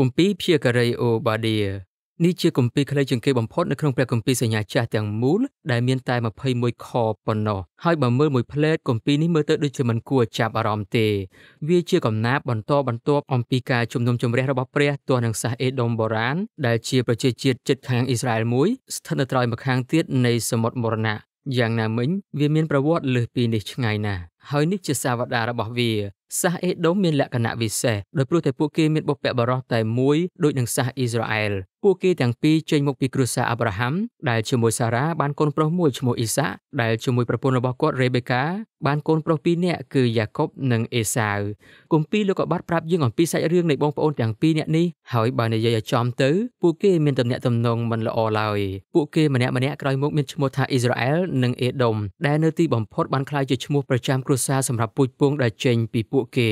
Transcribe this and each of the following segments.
គម្ពីរភាគរីអូបាឌីនេះជាគម្ពីរខ្លីជាងគេបំផុតនៅក្នុងព្រះគម្ពីរសញ្ញាចាស់ទាំងមូលដែលមានតែ21ខប៉ុណ្ណោះហើយបើមើលមួយផ្លែតគម្ពីរនេះមើលទៅដូចជាមិនគួរចាប់អារម្មណ៍ទេវាជាកំណាព្យបន្តបន្ទាប់អំពីការជំនុំជម្រះរបស់ព្រះទាស់នឹងសាសអេដុំបុរាណដែល ជាប្រជាជាតិជិតខាងអ៊ីស្រាអែលមួយស្ថិតនៅត្រើយម្ខាងទៀតនៃសមុទ្រមរណៈយ៉ាងណាមិញវាមានប្រវត្តិលើសពីនេះឆ្ងាយណាស់ហើយនេះជាសាវតារបស់វាសាសអេដូមមានលក្ខណៈពិសេសដោយព្រោះតែពួកគេមានបុព្វបុរសតែមួយដូចនឹងសាសអ៊ីស្រាអែលពួកគេទាំងពីរចេញមកពីគ្រួសារអាប់រ៉ាហាំដែលជាមួយសារ៉ាបានកូនប្រុសមួយឈ្មោះអ៊ីសាដែលជាមួយប្រពន្ធរបស់គាត់រេបេកាបានកូនប្រុសពីរនាក់គឺយ៉ាកុបនិងអេសាវគម្ពីរលោកក៏បានប្រាប់យើងអំពីសាច់រឿងនៃបងប្អូនទាំងពីរនាក់នេះហើយបើនិយាយឲ្យចំទៅពួកគេមានទំនាក់ទំនងមិនល្អឡើយពួកគេម្នាក់ៗក្រោយមកមានឈ្មោះថាអ៊ីស្រាអែលនិងអេដូមដែលនៅទីបំផុតបានក្លាយជាឈ្មោះប្រចាំគ្រួសារសម្រាប់ពូជពងដែលចេញពីពួកគេ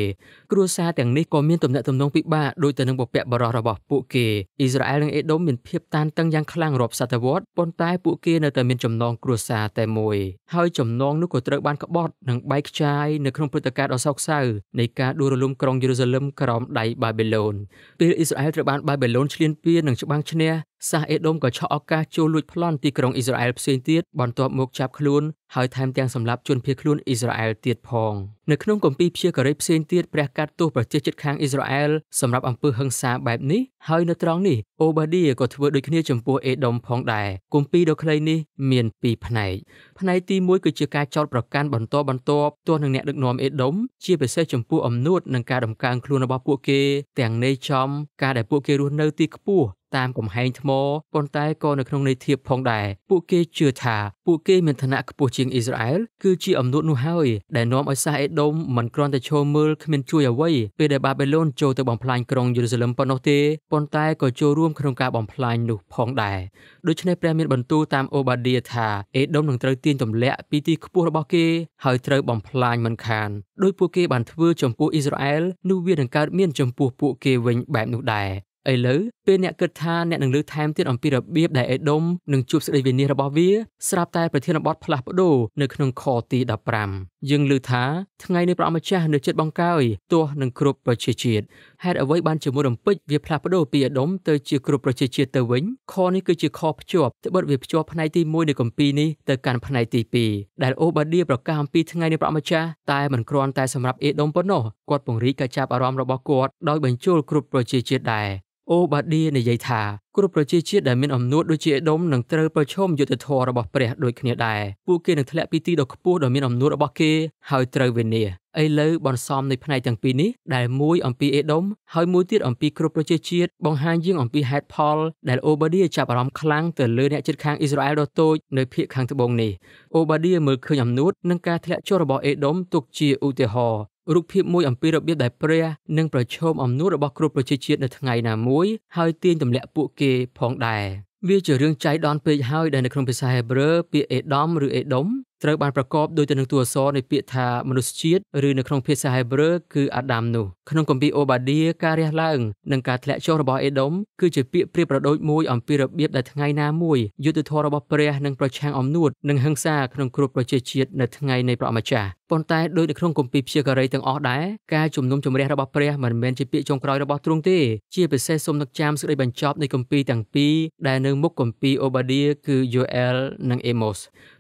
គ្រួសារទាំងនេះក៏មានទំនាក់ទំនងពិបាកដោយទៅនឹងពពកបរោះរបស់ពួកគេអ៊ីស្រាអែលនិងអេដុំមានភាពតានតឹងយ៉ាងខ្លាំងរាប់សតវត្សប៉ុន្តែពួកគេនៅតែមានចំណងគ្រួសារតែមួយហើយចំណងនោះក៏ត្រូវបានកបត់និងបែកខ្ចាយនៅក្នុងព្រឹត្តិការណ៍ដ៏សោកសៅនៃការដួលរលំក្រុងយេរូសាឡឹមក្រោមដៃបាប៊ីឡូនពេលអ៊ីស្រាអែលត្រូវបានបាប៊ីឡូនឈ្លានពាននិងច្បាំងឈ្នះសាសអេដុំក៏ឆក់ឱកាសចូលលួចប្លន់ទីក្រុងអ៊ីស្រាអែលផ្សេងទៀតបន្ទាប់មកចាប់ខ្លួនហើយថែមទាំងសម្លាប់ជនភៀសខ្លួនអ៊ីស្រាអែលទៀតផង។នៅក្នុងគម្ពីរព្យាករេផ្សេងទៀតព្រះកាត់ទោសប្រជាជាតិខាងអ៊ីស្រាអែលសម្រាប់អំពើហិង្សាបែបនេះហើយនៅត្រង់នេះអូបាឌីក៏ធ្វើដូចគ្នាចំពោះអេដុំផងដែរគម្ពីរដ៏ខ្លីនេះមាន2ផ្នែកផ្នែកទី1គឺជាការចោទប្រកាន់បន្តបន្ទាប់ទាស់នឹងអ្នកដឹកនាំអេដុំជាពិសេសចំពោះអំនួតនិងការដំកើងខ្លួនរបស់ពួកគេទាំងនៃចំការដែលពួកគេរស់នៅទីខ្ពស់តាមកំហែងថ្មប៉ុន្តែក៏នៅក្នុងន័យធៀបផងដែរពួកគេជឿថាពួកគេមានឋានៈខ្ពស់ជាងអ៊ីស្រាអែលគឺជាអំនួតនោះហើយដែលនាំឲ្យសាសអេដុំមិនគ្រាន់តែឈរមើលគ្មានជួយអ្វីពេលដែលបាបេឡូនចូលទៅបំផ្លាញក្រុងយេរូសាឡឹមប៉ុណ្ណោះទេប៉ុន្តែក៏ចូលរួមក្នុងការបំផ្លាញនោះផងដែរដូច្នេះព្រះមានបន្ទូលតាមអូបាឌីថាអេដុំនឹងត្រូវទាញទម្លាក់ពីទីខ្ពស់របស់គេ ហើយត្រូវបំផ្លាញមិនខានដោយពួកគេបានធ្វើ ចំពោះអ៊ីស្រាអែលនោះវានឹងកើតមាន ចំពោះពួកគេវិញបែបនោះដែរឥឡូវពេលអ្នកគិតថាអ្នកនឹងលើថែមទៀតអំពីរបៀបដែលអេដុមនឹងជួបសេចក្តីវិនាសរបស់វាស្រាប់តែប្រធានបទផ្លាស់ប្ដូរនៅក្នុងខទី15យើងលើថាថ្ងៃនេះព្រះអម្ចាស់នៅចិត្តបង្កើយទោះនឹងគ្រប់ប្រជាជាតិហេតុអ្វីបានជាមួយរំពេចវាផ្លាស់ប្ដូរពីអេដុមទៅជាគ្រប់ប្រជាជាតិទៅវិញខនេះគឺជាខភ្ជាប់ត្បិតវាភ្ជាប់ផ្នែកទី1នៃគម្ពីរនេះទៅកាន់ផ្នែកទី2ដែលអូបាឌីប្រកាសអំពីថ្ងៃនេះព្រះអម្ចាស់តែមិនគ្រាន់តែសម្រាប់អេដុមប៉ុណ្ណោះគាត់ពង្រីកការចាប់អារម្មណ៍របស់គាត់ដោយបញ្ចូលគ្រប់ប្រជាជាតិដែរអូបាឌីនិយាយថាគ្រប់ប្រជាជាតិដែលមានអំណាចដូចជាអេដុំនឹងត្រូវប្រឈមយុទ្ធធម៌របស់ព្រះដូចគ្នាដែរពួកគេនឹងធ្លាក់ពីទីដ៏ខ្ពស់ដ៏មានអំណាចរបស់គេហើយត្រូវវិនាឥឡូវបន្សំនៃផ្នែកទាំងពីរនេះដែលមួយអំពីអេដុំហើយមួយទៀតអំពីគ្រប់ប្រជាជាតិបង្ហាញយើងអំពីហេតុផលដែលអូបាឌីចាប់អារម្មណ៍ខ្លាំងទៅលើអ្នកជិតខាងអ៊ីស្រាអែលដ៏តូចនៅភាគខាងត្បូងនេះអូបាឌីមើលឃើញអំនួតនិងការធ្លាក់ចុះរបស់អេដុំទុកជាឧទាហរណ៍រូបភាពមួយអំពីរបៀបដែលព្រះនឹងប្រឈមអំនួររបស់គ្រប់ប្រជាជាតិនៅថ្ងៃណាមួយហើយទាញទម្លាក់ពួកគេផងដែរវាជារឿងចៃដន្យពេកហើយដែលនៅក្នុងភាសាហេប្រឺពាក្យអេដាមឬអេដុំត្រូវបានប្រកបដោយទៅនឹងតួអក្សរនៃពាក្យថាមនុស្សជាតិឬនៅក្នុងភាសាហេប្រឺគឺអាដាមនោះក្នុងគម្ពីរអូបាឌីការរះឡើងនិងការធ្លាក់ចុះរបស់អេដុំគឺជាពាក្យប្រៀបប្រដូចមួយអំពីរបៀបដែលថ្ងៃណាមួយយុទ្ធធររបស់ព្រះនឹងប្រឆាំងអំនួតនិងហិង្សាក្នុងគ្រប់ប្រជាជាតិនៅថ្ងៃនៃព្រះអម្ចាស់ប៉ុន្តែដោយនៅក្នុងគម្ពីរព្យាករៃទាំងអស់ដែរការជំនុំជម្រះរបស់ព្រះមិនមែនជាពាក្យចុងក្រោយរបស់ទ្រង់ទេជាពិសេសសូមនឹកចាំសេចក្តីបញ្ចប់នៃគម្ពីរទាំងពីរដែលនៅមុខគម្ពីរអូបាឌីគឺយូអែលនិងអេម៉ូស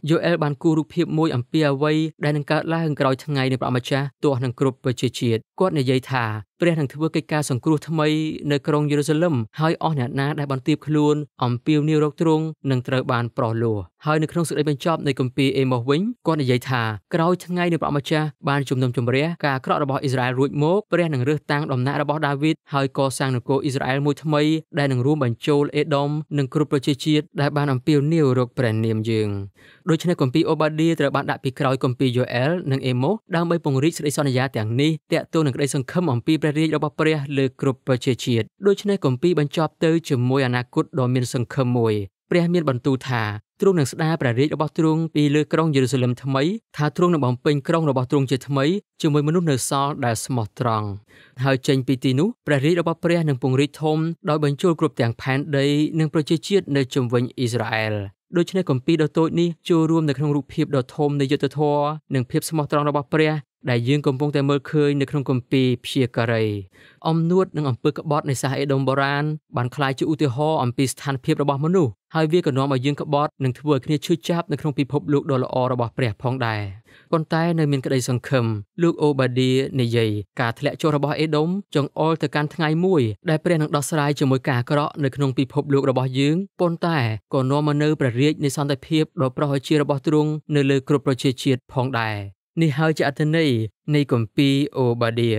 យូអែលបានគូររូបភាពមួយអំពីអ្វីដែលនឹងកើតឡើងក្រោយថ្ងៃនៃប្រអមចាស់ទាស់នឹងគ្រប់ប្រជាជាតិគាត់និយាយថាព្រះនឹងធ្វើកិច្ចការសង្គ្រោះថ្មីនៅក្រុងយេរូសាឡឹមហើយអស់អ្នកណាដែលបន្ទាបខ្លួនអំពាវនាវរកទ្រង់នឹងត្រូវបានប្រោះលោះហើយនៅក្នុងសេចក្តីបញ្ចប់នៃគម្ពីរអេម៉ូសវិញគាត់និយាយថាក្រោយថ្ងៃនៃព្រះម្ចាស់បានជំនុំជម្រះការអាក្រក់របស់អ៊ីស្រាអែលរួចមកព្រះនឹងរើសតាំងដំណាក់របស់ដាវីតហើយកសាងនគរអ៊ីស្រាអែលមួយថ្មីដែលនឹងរួមបញ្ចូលអេដុំនិងគ្រប់ប្រជាជាតិដែលបានអំពាវនាវរកព្រះនាមយើងដូច្នេះគម្ពីរអូបាឌីត្រូវបានដាក់ពីក្រោយគម្ពីរយ៉ូអែលនិងអេម៉ូសដើម្បីពង្រីកសេចក្តីសន្យាទាំងនេះតាក់ទងនឹងក្តីសង្ឃឹមអំពីព្រះរាជរបស់ព្រះលើគ្រប់ប្រជាជាតិដូច្នេះគម្ពីរបញ្ចប់ទៅជាមួយអនាគតដ៏មានសង្ឃឹមមួយព្រះមានបន្ទូលថាទ្រង់នឹងស្ដារព្រះរាជរបស់ទ្រង់ពីលើក្រុងយេរូសាឡឹមថ្មីថាទ្រង់នឹងបំពេញក្រុងរបស់ទ្រង់ជាថ្មីជាមួយមនុស្សនៅសល់ដែលស្មោះត្រង់ហើយចេញពីទីនោះព្រះរាជរបស់ព្រះនឹងពង្រីកធំដោយបញ្ចូលគ្រប់ទាំងផែនដីនិងប្រជាជាតិនៅជុំវិញអ៊ីស្រាអែលដូច្នេះគម្ពីរដ៏តូចនេះចូលរួមនៅក្នុងរូបភាពដ៏ធំនៃយុទ្ធធរនិងភាពស្មោះត្រង់របស់ព្រះដែលយើងកំពុងតែមើលឃើញនៅក្នុងគម្ពីរព្យាការីអំនួតនិងអំពើក្បត់នៃសាសអេដុំបុរាណបានคล้ายជាឧទាហរណ៍អំពីស្ថានភាពរបស់មនុស្សហើយវាក៏នាំឲ្យយើងក្បត់និងធ្វើឲ្យគ្នាឈឺចាប់នៅក្នុងពិភពលោកដ៏ល្អរបស់ព្រះផងដែរប៉ុន្តែ នៅមានក្តី សង្ឃឹមលោកអូបាឌីនិយាយការធ្លាក់ចុះរបស់អេដុំចង្អុលទៅកាន់ថ្ងៃមួយដែលព្រះនឹងដោះស្រាយជាមួយការអាក្រក់នៅក្នុងពិភពលោករបស់យើងប៉ុន្តែក៏នាំមកនូវព្រះរាជនៃសន្តិភាពដ៏ប្រសើរជារបស់ទ្រង់នៅលើគ្រប់ប្រជាជាតិផងដែរនេះហើយជាអត្ថន័យនៃគម្ពីរអូបាឌៀ